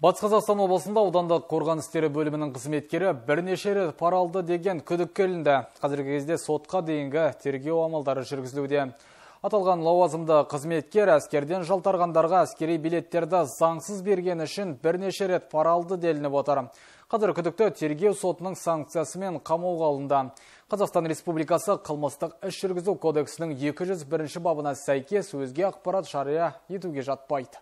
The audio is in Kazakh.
батыс қазақстан облысында аудандық қорғаныс істері бөлімінің қызметкері бірнеше рет пара алды деген күдік ілінді қазіргі кезде сотқа дейінгі тергеу амалдары жүргізілуде аталған лауазымды қызметкер әскерден жалтарғандарға әскери билеттерді заңсыз бергені үшін бірнеше рет пара алды делініп отыр қазір күдікті тергеу сотының санкциясымен қамауға алынды қазақстан республикасы қылмыстық іс жүргізу кодексінің 201 бабына сәйкес өзге ақпарат жария етуге жатпайды